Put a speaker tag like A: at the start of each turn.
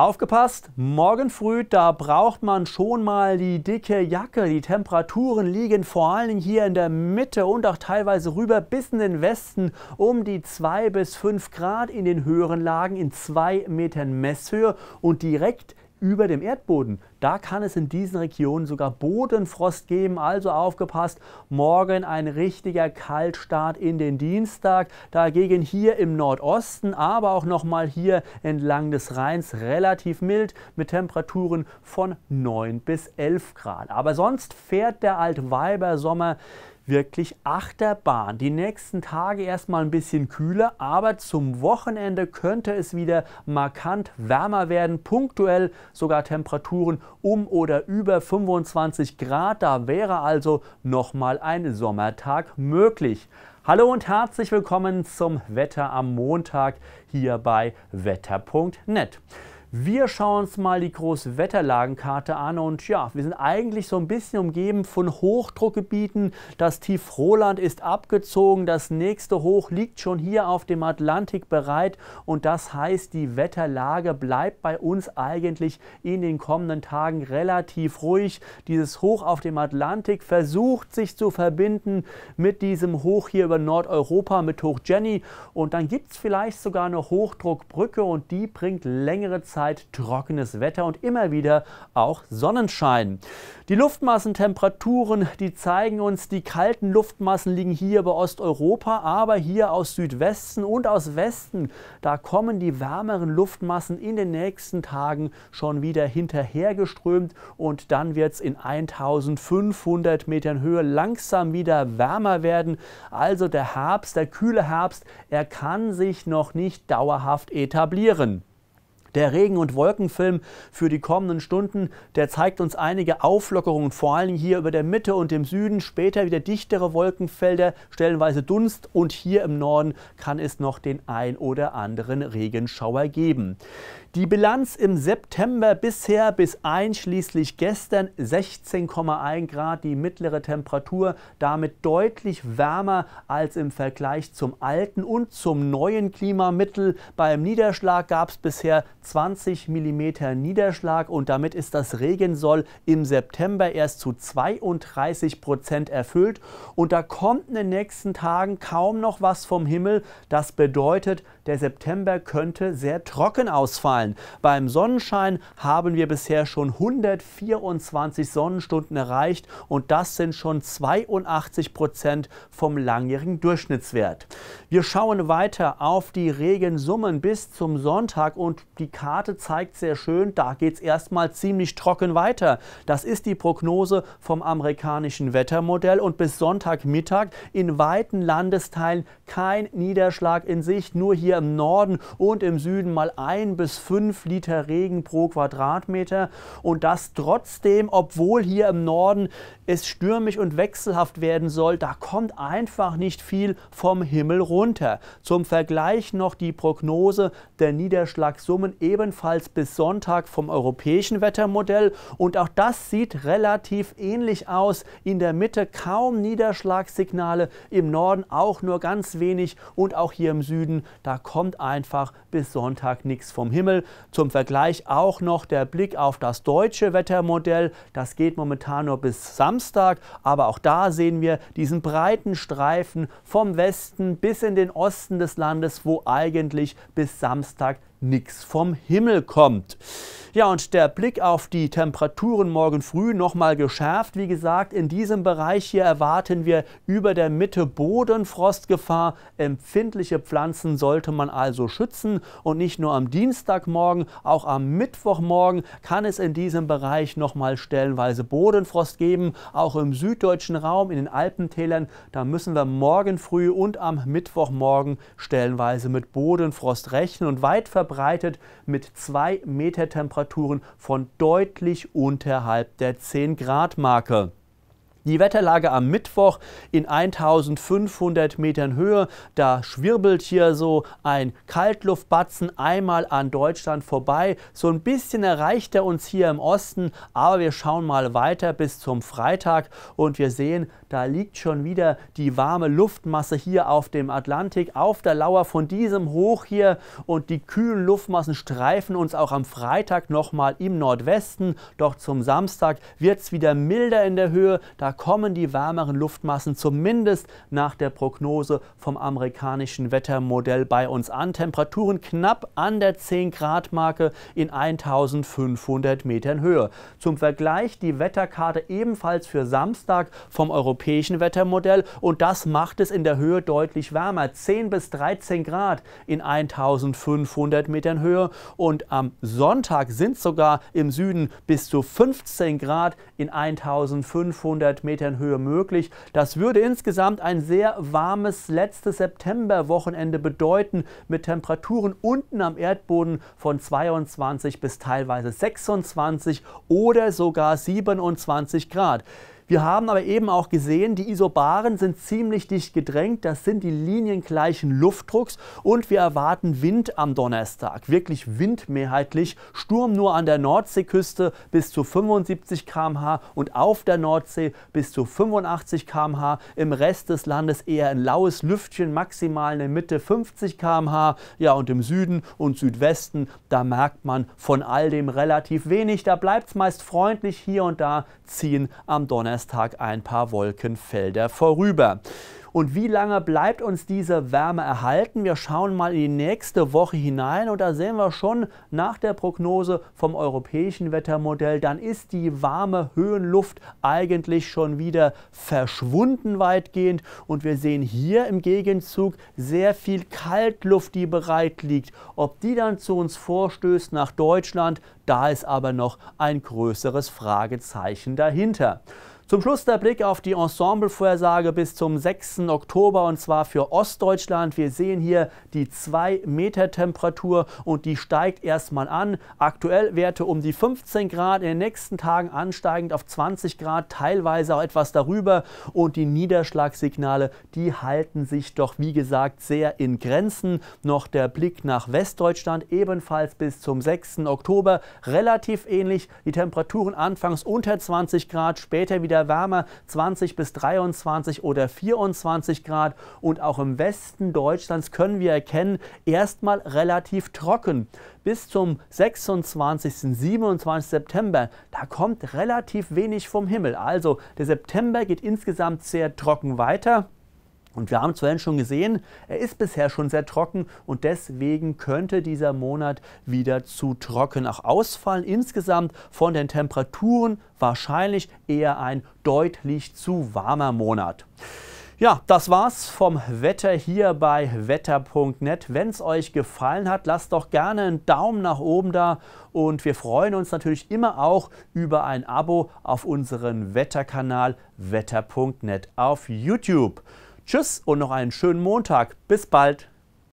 A: Aufgepasst, morgen früh, da braucht man schon mal die dicke Jacke. Die Temperaturen liegen vor allem hier in der Mitte und auch teilweise rüber bis in den Westen um die 2 bis 5 Grad in den höheren Lagen in 2 Metern Messhöhe und direkt über dem Erdboden. Da kann es in diesen Regionen sogar Bodenfrost geben, also aufgepasst, morgen ein richtiger Kaltstart in den Dienstag. Dagegen hier im Nordosten, aber auch nochmal hier entlang des Rheins relativ mild mit Temperaturen von 9 bis 11 Grad. Aber sonst fährt der Altweibersommer Sommer wirklich Achterbahn. Die nächsten Tage erstmal ein bisschen kühler, aber zum Wochenende könnte es wieder markant wärmer werden. Punktuell sogar Temperaturen um oder über 25 Grad. Da wäre also nochmal ein Sommertag möglich. Hallo und herzlich willkommen zum Wetter am Montag hier bei wetter.net. Wir schauen uns mal die große Wetterlagenkarte an und ja, wir sind eigentlich so ein bisschen umgeben von Hochdruckgebieten. Das Tief Roland ist abgezogen, das nächste Hoch liegt schon hier auf dem Atlantik bereit und das heißt, die Wetterlage bleibt bei uns eigentlich in den kommenden Tagen relativ ruhig. Dieses Hoch auf dem Atlantik versucht sich zu verbinden mit diesem Hoch hier über Nordeuropa, mit Hoch Jenny und dann gibt es vielleicht sogar eine Hochdruckbrücke und die bringt längere Zeit Zeit trockenes Wetter und immer wieder auch Sonnenschein. Die Luftmassentemperaturen, die zeigen uns, die kalten Luftmassen liegen hier bei Osteuropa, aber hier aus Südwesten und aus Westen, da kommen die wärmeren Luftmassen in den nächsten Tagen schon wieder hinterhergeströmt und dann wird es in 1500 Metern Höhe langsam wieder wärmer werden. Also der Herbst, der kühle Herbst, er kann sich noch nicht dauerhaft etablieren. Der Regen- und Wolkenfilm für die kommenden Stunden, der zeigt uns einige Auflockerungen, vor allem hier über der Mitte und im Süden, später wieder dichtere Wolkenfelder, stellenweise Dunst und hier im Norden kann es noch den ein oder anderen Regenschauer geben. Die Bilanz im September bisher bis einschließlich gestern 16,1 Grad, die mittlere Temperatur, damit deutlich wärmer als im Vergleich zum alten und zum neuen Klimamittel. Beim Niederschlag gab es bisher 20 mm Niederschlag und damit ist das Regensoll im September erst zu 32 Prozent erfüllt. Und da kommt in den nächsten Tagen kaum noch was vom Himmel. Das bedeutet, der September könnte sehr trocken ausfallen. Beim Sonnenschein haben wir bisher schon 124 Sonnenstunden erreicht und das sind schon 82 Prozent vom langjährigen Durchschnittswert. Wir schauen weiter auf die Regensummen bis zum Sonntag und die Karte zeigt sehr schön, da geht es erstmal ziemlich trocken weiter. Das ist die Prognose vom amerikanischen Wettermodell und bis Sonntagmittag in weiten Landesteilen kein Niederschlag in Sicht, nur hier hier im Norden und im Süden mal ein bis fünf Liter Regen pro Quadratmeter. Und das trotzdem, obwohl hier im Norden es stürmisch und wechselhaft werden soll, da kommt einfach nicht viel vom Himmel runter. Zum Vergleich noch die Prognose der Niederschlagssummen ebenfalls bis Sonntag vom europäischen Wettermodell. Und auch das sieht relativ ähnlich aus. In der Mitte kaum Niederschlagssignale, im Norden auch nur ganz wenig und auch hier im Süden, da kommt einfach bis Sonntag nichts vom Himmel. Zum Vergleich auch noch der Blick auf das deutsche Wettermodell. Das geht momentan nur bis Samstag, aber auch da sehen wir diesen breiten Streifen vom Westen bis in den Osten des Landes, wo eigentlich bis Samstag nichts vom Himmel kommt. Ja, und der Blick auf die Temperaturen morgen früh nochmal geschärft. Wie gesagt, in diesem Bereich hier erwarten wir über der Mitte Bodenfrostgefahr. Empfindliche Pflanzen sollte man also schützen. Und nicht nur am Dienstagmorgen, auch am Mittwochmorgen kann es in diesem Bereich nochmal stellenweise Bodenfrost geben. Auch im süddeutschen Raum, in den Alpentälern, da müssen wir morgen früh und am Mittwochmorgen stellenweise mit Bodenfrost rechnen. Und weit verbreitet verbreitet mit 2 Meter Temperaturen von deutlich unterhalb der 10 Grad Marke. Die Wetterlage am Mittwoch in 1500 Metern Höhe, da schwirbelt hier so ein Kaltluftbatzen einmal an Deutschland vorbei. So ein bisschen erreicht er uns hier im Osten, aber wir schauen mal weiter bis zum Freitag und wir sehen, da liegt schon wieder die warme Luftmasse hier auf dem Atlantik, auf der Lauer von diesem Hoch hier und die kühlen Luftmassen streifen uns auch am Freitag nochmal im Nordwesten. Doch zum Samstag wird es wieder milder in der Höhe, da kommen die wärmeren Luftmassen zumindest nach der Prognose vom amerikanischen Wettermodell bei uns an. Temperaturen knapp an der 10 Grad Marke in 1500 Metern Höhe. Zum Vergleich die Wetterkarte ebenfalls für Samstag vom europäischen Wettermodell und das macht es in der Höhe deutlich wärmer. 10 bis 13 Grad in 1500 Metern Höhe und am Sonntag sind sogar im Süden bis zu 15 Grad in 1500 Metern Höhe möglich. Das würde insgesamt ein sehr warmes letztes Septemberwochenende bedeuten mit Temperaturen unten am Erdboden von 22 bis teilweise 26 oder sogar 27 Grad. Wir haben aber eben auch gesehen, die Isobaren sind ziemlich dicht gedrängt. Das sind die liniengleichen Luftdrucks und wir erwarten Wind am Donnerstag. Wirklich Wind mehrheitlich. Sturm nur an der Nordseeküste bis zu 75 km/h und auf der Nordsee bis zu 85 km/h. Im Rest des Landes eher ein laues Lüftchen, maximal in der Mitte 50 km/h. Ja, und im Süden und Südwesten, da merkt man von all dem relativ wenig. Da bleibt es meist freundlich hier und da ziehen am Donnerstag. Donnerstag ein paar Wolkenfelder vorüber. Und wie lange bleibt uns diese Wärme erhalten? Wir schauen mal in die nächste Woche hinein und da sehen wir schon nach der Prognose vom europäischen Wettermodell, dann ist die warme Höhenluft eigentlich schon wieder verschwunden weitgehend und wir sehen hier im Gegenzug sehr viel Kaltluft, die bereit liegt. Ob die dann zu uns vorstößt nach Deutschland, da ist aber noch ein größeres Fragezeichen dahinter. Zum Schluss der Blick auf die Ensemblevorhersage bis zum 6. Oktober und zwar für Ostdeutschland. Wir sehen hier die 2 Meter Temperatur und die steigt erstmal an. Aktuell Werte um die 15 Grad, in den nächsten Tagen ansteigend auf 20 Grad, teilweise auch etwas darüber und die Niederschlagssignale, die halten sich doch wie gesagt sehr in Grenzen. Noch der Blick nach Westdeutschland ebenfalls bis zum 6. Oktober relativ ähnlich. Die Temperaturen anfangs unter 20 Grad, später wieder wieder wärmer, 20 bis 23 oder 24 Grad. Und auch im Westen Deutschlands können wir erkennen, erstmal relativ trocken. Bis zum 26. 27. September, da kommt relativ wenig vom Himmel. Also der September geht insgesamt sehr trocken weiter. Und wir haben es vorhin schon gesehen, er ist bisher schon sehr trocken und deswegen könnte dieser Monat wieder zu trocken auch ausfallen. Insgesamt von den Temperaturen wahrscheinlich eher ein deutlich zu warmer Monat. Ja, das war's vom Wetter hier bei wetter.net. Wenn es euch gefallen hat, lasst doch gerne einen Daumen nach oben da und wir freuen uns natürlich immer auch über ein Abo auf unseren Wetterkanal wetter.net auf YouTube. Tschüss und noch einen schönen Montag. Bis bald.